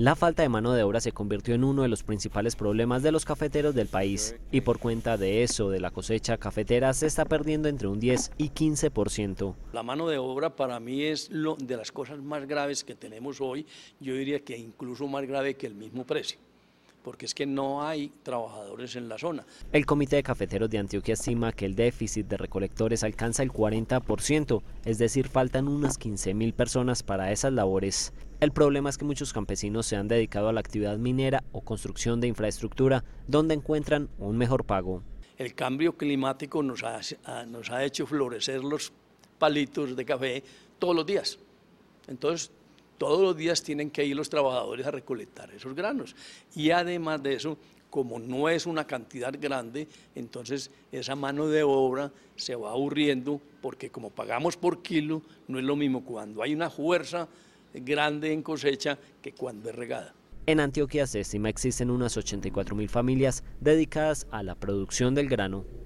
La falta de mano de obra se convirtió en uno de los principales problemas de los cafeteros del país y por cuenta de eso, de la cosecha cafetera se está perdiendo entre un 10 y 15%. La mano de obra para mí es lo de las cosas más graves que tenemos hoy, yo diría que incluso más grave que el mismo precio porque es que no hay trabajadores en la zona. El Comité de Cafeteros de Antioquia estima que el déficit de recolectores alcanza el 40%, es decir, faltan unas 15.000 personas para esas labores. El problema es que muchos campesinos se han dedicado a la actividad minera o construcción de infraestructura, donde encuentran un mejor pago. El cambio climático nos ha, nos ha hecho florecer los palitos de café todos los días. Entonces, todos los días tienen que ir los trabajadores a recolectar esos granos. Y además de eso, como no es una cantidad grande, entonces esa mano de obra se va aburriendo porque como pagamos por kilo, no es lo mismo cuando hay una fuerza grande en cosecha que cuando es regada. En Antioquia se estima existen unas 84 mil familias dedicadas a la producción del grano